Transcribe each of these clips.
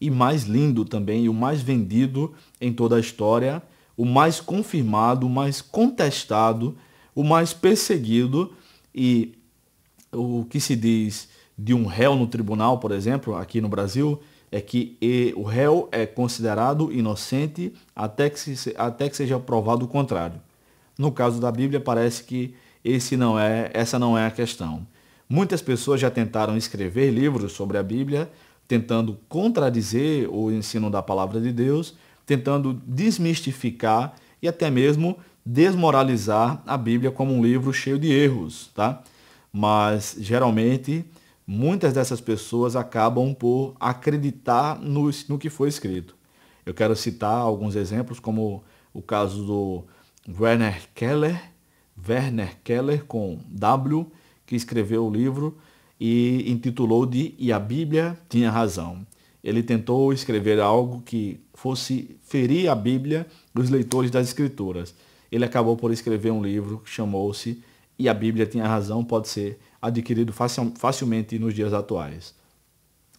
e mais lindo também, e o mais vendido em toda a história, o mais confirmado, o mais contestado, o mais perseguido e o que se diz de um réu no tribunal, por exemplo, aqui no Brasil, é que o réu é considerado inocente até que, se, até que seja provado o contrário. No caso da Bíblia, parece que esse não é, essa não é a questão. Muitas pessoas já tentaram escrever livros sobre a Bíblia, tentando contradizer o ensino da palavra de Deus, tentando desmistificar e até mesmo desmoralizar a Bíblia como um livro cheio de erros, tá? Mas geralmente muitas dessas pessoas acabam por acreditar no, no que foi escrito. Eu quero citar alguns exemplos, como o caso do Werner Keller, Werner Keller com W, que escreveu o livro e intitulou de E a Bíblia Tinha Razão. Ele tentou escrever algo que fosse ferir a Bíblia dos leitores das Escrituras. Ele acabou por escrever um livro que chamou-se E a Bíblia Tinha Razão, pode ser adquirido facilmente nos dias atuais.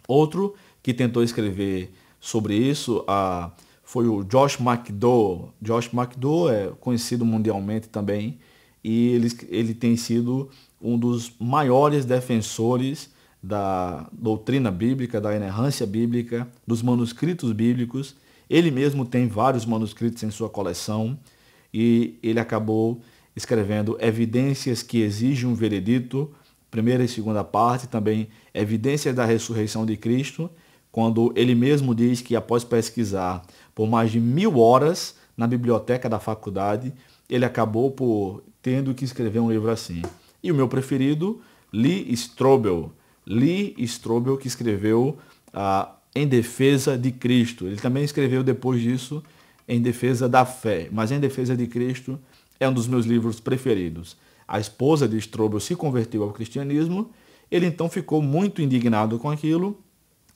Outro que tentou escrever sobre isso ah, foi o Josh McDowell. Josh McDowell é conhecido mundialmente também e ele, ele tem sido um dos maiores defensores da doutrina bíblica, da inerrância bíblica, dos manuscritos bíblicos. Ele mesmo tem vários manuscritos em sua coleção e ele acabou escrevendo Evidências que exigem um veredito, primeira e segunda parte, também Evidências da ressurreição de Cristo, quando ele mesmo diz que após pesquisar por mais de mil horas na biblioteca da faculdade, ele acabou por tendo que escrever um livro assim. E o meu preferido, Lee Strobel. Lee Strobel, que escreveu ah, Em Defesa de Cristo. Ele também escreveu, depois disso, Em Defesa da Fé. Mas Em Defesa de Cristo é um dos meus livros preferidos. A esposa de Strobel se converteu ao cristianismo. Ele então ficou muito indignado com aquilo,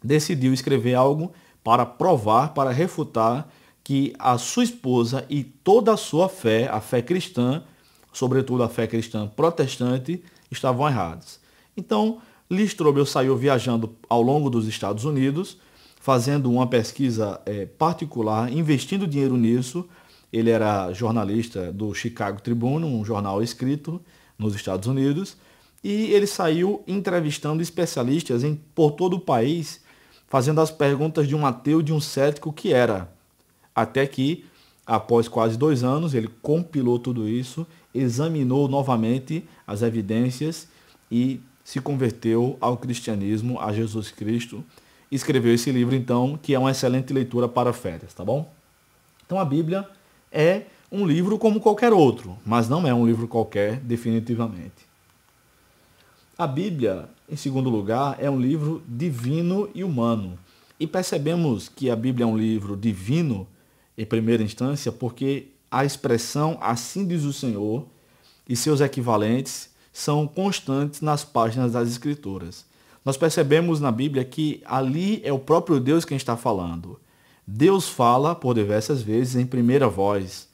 decidiu escrever algo para provar, para refutar que a sua esposa e toda a sua fé, a fé cristã, sobretudo a fé cristã protestante, estavam errados. Então, Listrobel saiu viajando ao longo dos Estados Unidos, fazendo uma pesquisa é, particular, investindo dinheiro nisso. Ele era jornalista do Chicago Tribune, um jornal escrito nos Estados Unidos, e ele saiu entrevistando especialistas em, por todo o país, fazendo as perguntas de um ateu, de um cético que era, até que Após quase dois anos, ele compilou tudo isso, examinou novamente as evidências e se converteu ao cristianismo, a Jesus Cristo. Escreveu esse livro, então, que é uma excelente leitura para férias, tá bom? Então, a Bíblia é um livro como qualquer outro, mas não é um livro qualquer, definitivamente. A Bíblia, em segundo lugar, é um livro divino e humano. E percebemos que a Bíblia é um livro divino em primeira instância, porque a expressão assim diz o Senhor e seus equivalentes são constantes nas páginas das Escrituras. Nós percebemos na Bíblia que ali é o próprio Deus quem está falando. Deus fala por diversas vezes em primeira voz.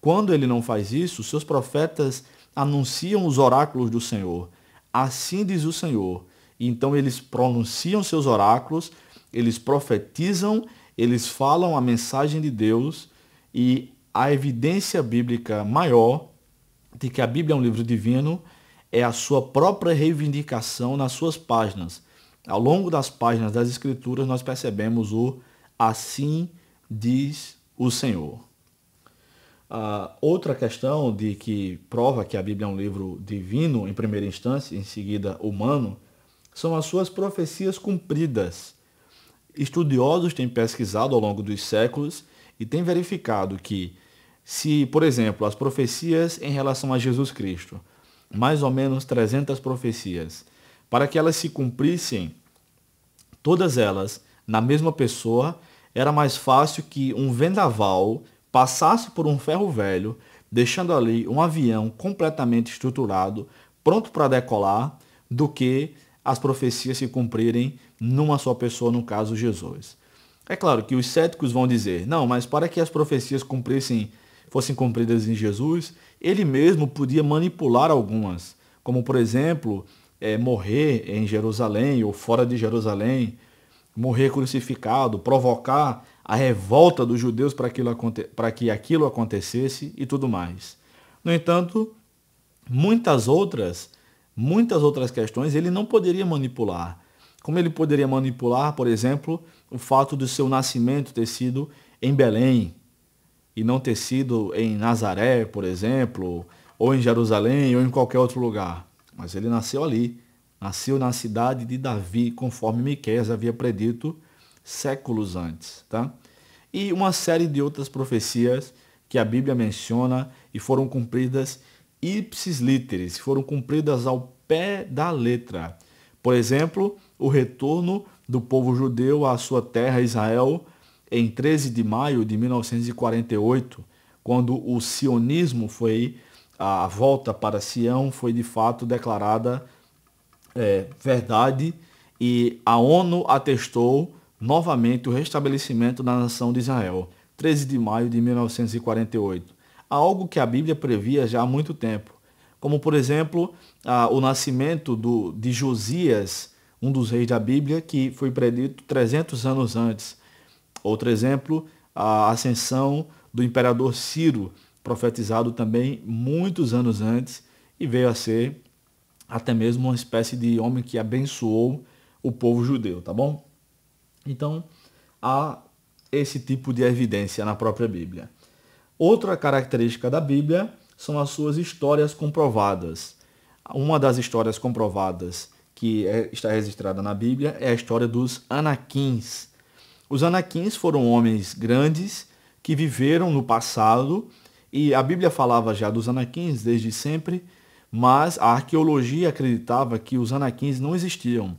Quando ele não faz isso, seus profetas anunciam os oráculos do Senhor. Assim diz o Senhor. Então eles pronunciam seus oráculos, eles profetizam eles falam a mensagem de Deus e a evidência bíblica maior de que a Bíblia é um livro divino é a sua própria reivindicação nas suas páginas. Ao longo das páginas das Escrituras, nós percebemos o assim diz o Senhor. Uh, outra questão de que prova que a Bíblia é um livro divino em primeira instância, em seguida humano, são as suas profecias cumpridas. Estudiosos têm pesquisado ao longo dos séculos e têm verificado que, se, por exemplo, as profecias em relação a Jesus Cristo, mais ou menos 300 profecias, para que elas se cumprissem, todas elas na mesma pessoa, era mais fácil que um vendaval passasse por um ferro velho, deixando ali um avião completamente estruturado, pronto para decolar, do que as profecias se cumprirem numa só pessoa, no caso Jesus. É claro que os céticos vão dizer, não, mas para que as profecias cumprissem, fossem cumpridas em Jesus, ele mesmo podia manipular algumas, como por exemplo, é, morrer em Jerusalém ou fora de Jerusalém, morrer crucificado, provocar a revolta dos judeus para, aquilo, para que aquilo acontecesse e tudo mais. No entanto, muitas outras muitas outras questões ele não poderia manipular. Como ele poderia manipular, por exemplo, o fato do seu nascimento ter sido em Belém e não ter sido em Nazaré, por exemplo, ou em Jerusalém ou em qualquer outro lugar. Mas ele nasceu ali, nasceu na cidade de Davi, conforme Miqueias havia predito séculos antes, tá? E uma série de outras profecias que a Bíblia menciona e foram cumpridas ipsis literis, foram cumpridas ao pé da letra. Por exemplo, o retorno do povo judeu à sua terra Israel em 13 de maio de 1948, quando o sionismo foi a volta para Sião foi de fato declarada é, verdade e a ONU atestou novamente o restabelecimento da nação de Israel, 13 de maio de 1948 algo que a Bíblia previa já há muito tempo, como por exemplo a, o nascimento do, de Josias, um dos reis da Bíblia, que foi predito 300 anos antes. Outro exemplo, a ascensão do imperador Ciro, profetizado também muitos anos antes, e veio a ser até mesmo uma espécie de homem que abençoou o povo judeu, tá bom? Então, há esse tipo de evidência na própria Bíblia. Outra característica da Bíblia são as suas histórias comprovadas. Uma das histórias comprovadas que é, está registrada na Bíblia é a história dos Anaquins. Os Anaquins foram homens grandes que viveram no passado e a Bíblia falava já dos Anaquins desde sempre, mas a arqueologia acreditava que os Anaquins não existiam,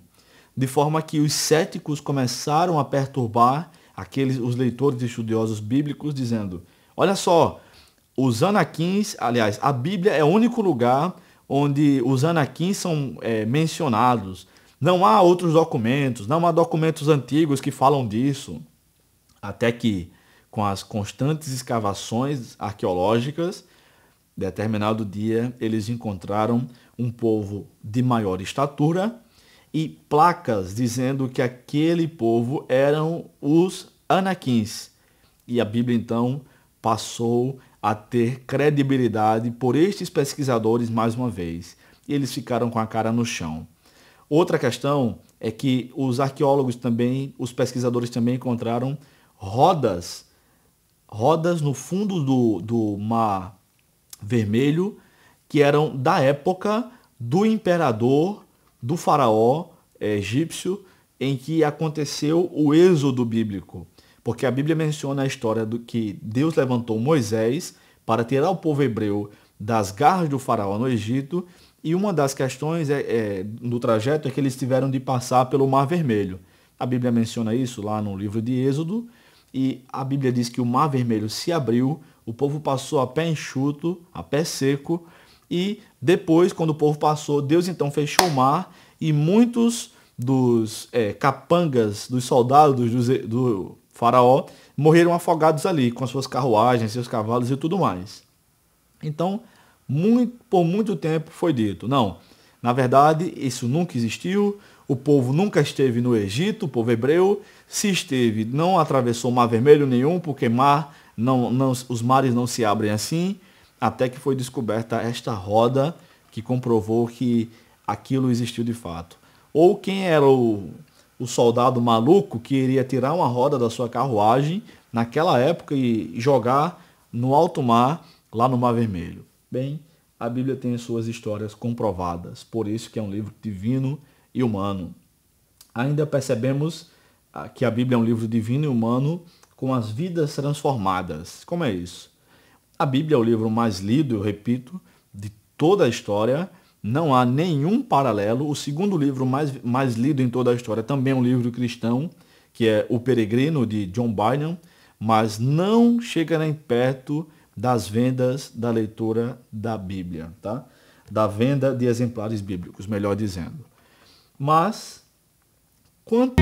de forma que os céticos começaram a perturbar aqueles os leitores e estudiosos bíblicos dizendo: Olha só, os anakins, aliás, a Bíblia é o único lugar onde os anakins são é, mencionados. Não há outros documentos, não há documentos antigos que falam disso. Até que, com as constantes escavações arqueológicas, determinado dia eles encontraram um povo de maior estatura e placas dizendo que aquele povo eram os anakins. E a Bíblia então passou a ter credibilidade por estes pesquisadores mais uma vez. E eles ficaram com a cara no chão. Outra questão é que os arqueólogos também, os pesquisadores também encontraram rodas, rodas no fundo do, do mar vermelho, que eram da época do imperador, do faraó eh, egípcio, em que aconteceu o êxodo bíblico. Porque a Bíblia menciona a história do que Deus levantou Moisés para tirar o povo hebreu das garras do faraó no Egito. E uma das questões é, é, do trajeto é que eles tiveram de passar pelo Mar Vermelho. A Bíblia menciona isso lá no livro de Êxodo. E a Bíblia diz que o Mar Vermelho se abriu, o povo passou a pé enxuto, a pé seco. E depois, quando o povo passou, Deus então fechou o mar e muitos dos é, capangas, dos soldados dos, do Faraó, morreram afogados ali, com suas carruagens, seus cavalos e tudo mais. Então, muito, por muito tempo foi dito, não, na verdade, isso nunca existiu, o povo nunca esteve no Egito, o povo hebreu, se esteve, não atravessou mar vermelho nenhum, porque mar não, não, os mares não se abrem assim, até que foi descoberta esta roda que comprovou que aquilo existiu de fato. Ou quem era o o soldado maluco que iria tirar uma roda da sua carruagem naquela época e jogar no alto mar, lá no Mar Vermelho. Bem, a Bíblia tem as suas histórias comprovadas, por isso que é um livro divino e humano. Ainda percebemos ah, que a Bíblia é um livro divino e humano com as vidas transformadas. Como é isso? A Bíblia é o livro mais lido, eu repito, de toda a história não há nenhum paralelo. O segundo livro mais, mais lido em toda a história também é um livro cristão, que é O Peregrino, de John Bynan, mas não chega nem perto das vendas da leitura da Bíblia, tá? Da venda de exemplares bíblicos, melhor dizendo. Mas, quanto...